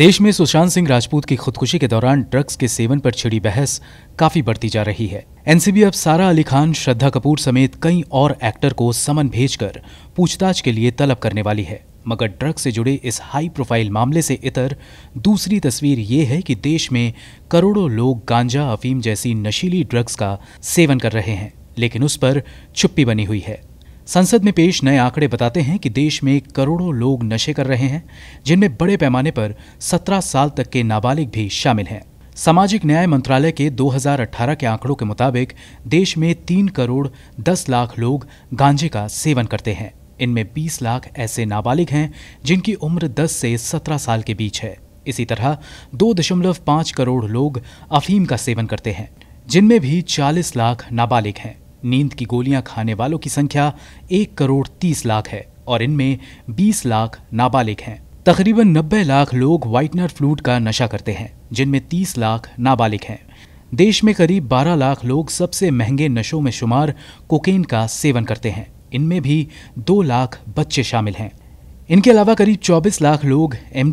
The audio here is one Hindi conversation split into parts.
देश में सुशांत सिंह राजपूत की खुदकुशी के दौरान ड्रग्स के सेवन पर छिड़ी बहस काफी बढ़ती जा रही है एनसीबी अब सारा अली खान श्रद्धा कपूर समेत कई और एक्टर को समन भेजकर पूछताछ के लिए तलब करने वाली है मगर ड्रग से जुड़े इस हाई प्रोफाइल मामले से इतर दूसरी तस्वीर ये है कि देश में करोड़ों लोग गांजा अफीम जैसी नशीली ड्रग्स का सेवन कर रहे हैं लेकिन उस पर चुप्पी बनी हुई है संसद में पेश नए आंकड़े बताते हैं कि देश में करोड़ों लोग नशे कर रहे हैं जिनमें बड़े पैमाने पर 17 साल तक के नाबालिग भी शामिल हैं सामाजिक न्याय मंत्रालय के 2018 के आंकड़ों के मुताबिक देश में तीन करोड़ दस लाख लोग गांजे का सेवन करते हैं इनमें 20 लाख ऐसे नाबालिग हैं जिनकी उम्र 10 से 17 साल के बीच है इसी तरह 2.5 करोड़ लोग अफीम का सेवन करते हैं जिनमें भी 40 लाख नाबालिग हैं नींद की गोलियां खाने वालों की संख्या एक करोड़ तीस लाख है और इनमें बीस लाख नाबालिग हैं तकरीबन नब्बे लाख लोग व्हाइटनर फ्लूड का नशा करते हैं जिनमें तीस लाख नाबालिग हैं देश में करीब 12 लाख लोग सबसे महंगे नशों में शुमार कोकेन का सेवन करते हैं इनमें भी 2 लाख बच्चे शामिल हैं इनके अलावा करीब 24 लाख लोग एम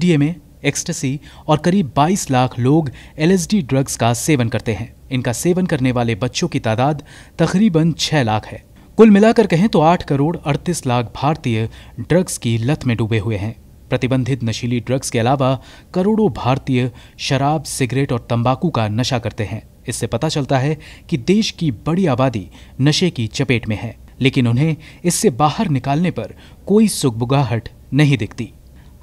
एक्सटेसी और करीब 22 लाख लोग एलएसडी ड्रग्स का सेवन करते हैं इनका सेवन करने वाले बच्चों की तादाद तकरीबन 6 लाख है कुल मिलाकर कहें तो 8 करोड़ 38 लाख भारतीय ड्रग्स की लत में डूबे हुए हैं प्रतिबंधित नशीली ड्रग्स के अलावा करोड़ों भारतीय शराब सिगरेट और तंबाकू का नशा करते हैं इससे पता चलता है कि देश की बड़ी आबादी नशे की चपेट में है लेकिन उन्हें इससे बाहर निकालने पर कोई सुखबुगाहट नहीं दिखती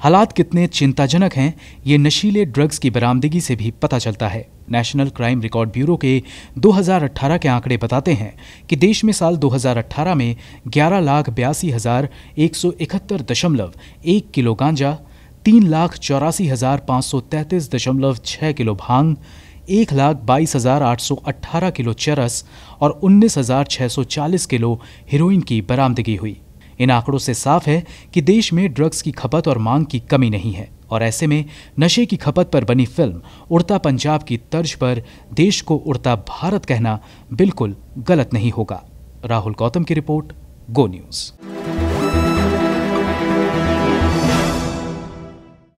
हालात कितने चिंताजनक हैं ये नशीले ड्रग्स की बरामदगी से भी पता चलता है नेशनल क्राइम रिकॉर्ड ब्यूरो के 2018 के आंकड़े बताते हैं कि देश में साल 2018 में ग्यारह लाख बयासी हजार एक सौ इकहत्तर दशमलव एक किलो गांजा तीन लाख चौरासी हजार पाँच सौ तैंतीस दशमलव छः किलो भांग एक लाख बाईस हजार आठ सौ अट्ठारह किलो चरस और उन्नीस हजार छः सौ चालीस किलो हीरोइन की बरामदगी हुई इन आंकड़ों से साफ है कि देश में ड्रग्स की खपत और मांग की कमी नहीं है और ऐसे में नशे की खपत पर बनी फिल्म उड़ता पंजाब की तर्ज पर देश को उड़ता भारत कहना बिल्कुल गलत नहीं होगा राहुल गौतम की रिपोर्ट गो न्यूज़